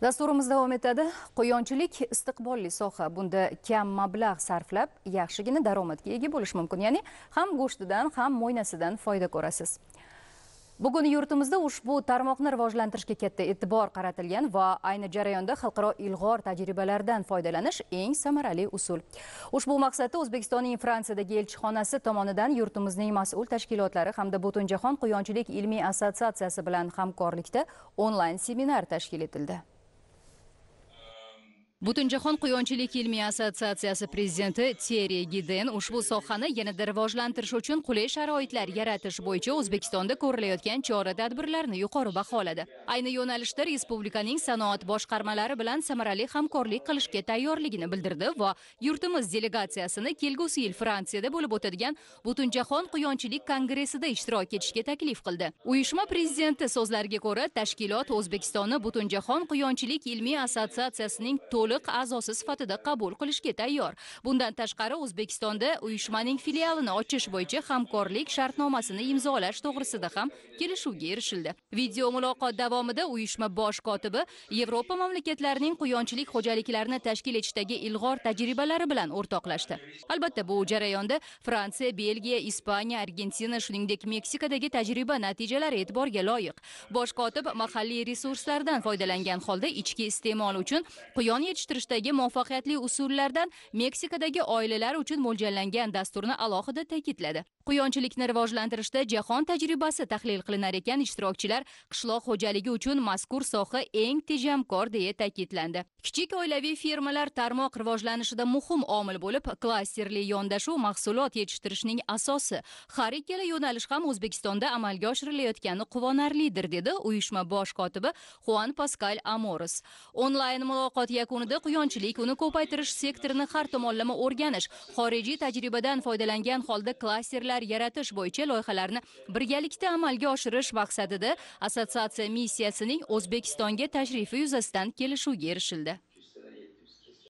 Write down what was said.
dasturimiz davom etadi Qo'yonchilik istiqbolli soha bunda kam mablag' sarflab yaxshigina daromadga ega bo'lish mumkin ya'ni ham go'shtidan ham mo'ynasidan foyda ko'rasiz bugun yurtimizda ushbu tarmoqni rivojlantirishga katta e'tibor qaratilgan va ayni jarayonda xalqaro ilg'or tajribalardan foydalanish eng samarali usul ushbu maqsadda o'zbekistonning fransiyadagi elchixonasi tomonidan yurtimizning mas'ul tashkilotlari hamda butunjahon quyonchilik ilmiy assotsiatsiyasi bilan hamkorlikda onlayn seminar tashkil etildi butunjahon quyonchilik ilmiy assotsiatsiyasi prezidenti teri giden ushbu sohani yanada rivojlantirish uchun qulay sharoitlar yaratish bo'yicha o'zbekistonda ko'rilayotgan chora tadbirlarni yuqori baholadi ayni yo'nalishda respublikaning sanoat boshqarmalari bilan samarali hamkorlik qilishga tayyorligini bildirdi va yurtimiz delegatsiyasini kelgusi yil fransiyada bo'lib o'tadigan butunjahon quyonchilik kongressida ishtirok etishga taklif qildi uyushma prezidenti so'zlariga ko'ra tashkilot o'zbekistonni butunjahon quyonchilik ilmiy assotsiatsiyasining to'liq a'zosi sifatida qabul qilishga tayyor bundan tashqari o'zbekistonda uyushmaning filialini ochish bo'yicha hamkorlik shartnomasini imzolash to'g'risida ham kelishuvga erishildi video muloqot davomida uyushma bosh kotibi yevropa mamlakatlarining quyonchilik xo'jaliklarini tashkil etishdagi ilg'or tajribalari bilan o'rtoqlashdi albatta bu jarayonda fransiya belgiya ispaniya argentina shuningdek meksikadagi tajriba natijalari e'tiborga loyiq bosh kotib mahalliy resurslardan foydalangan holda ichki iste'mol uchun quyon yetishtirishdagi muvaffaqiyatli usullardan meksikadagi oilalar uchun mo'ljallangan dasturni alohida ta'kidladi quyonchilikni rivojlantirishda jahon tajribasi tahlil qilinar ekan ishtirokchilar qishloq xo'jaligi uchun mazkur soha eng tejamkor deya ta'kidlandi kichik oilaviy fermalar tarmoq rivojlanishida muhim omil bo'lib klasterli yondashuv mahsulot yetishtirishning asosi har ikkala yo'nalish ham o'zbekistonda amalga oshirilayotgani quvonarlidir dedi uyushma bosh kotibi xuan paskal amoris onlayn muloqot yakunida davomida quyonchilik uni ko'paytirish sektorini har tomonlama o'rganish xorijiy tajribadan foydalangan holda klasterlar yaratish bo'yicha loyihalarni birgalikda amalga oshirish maqsadida assotsiatsiya missiyasining o'zbekistonga tashrifi yuzasidan kelishuvga erishildi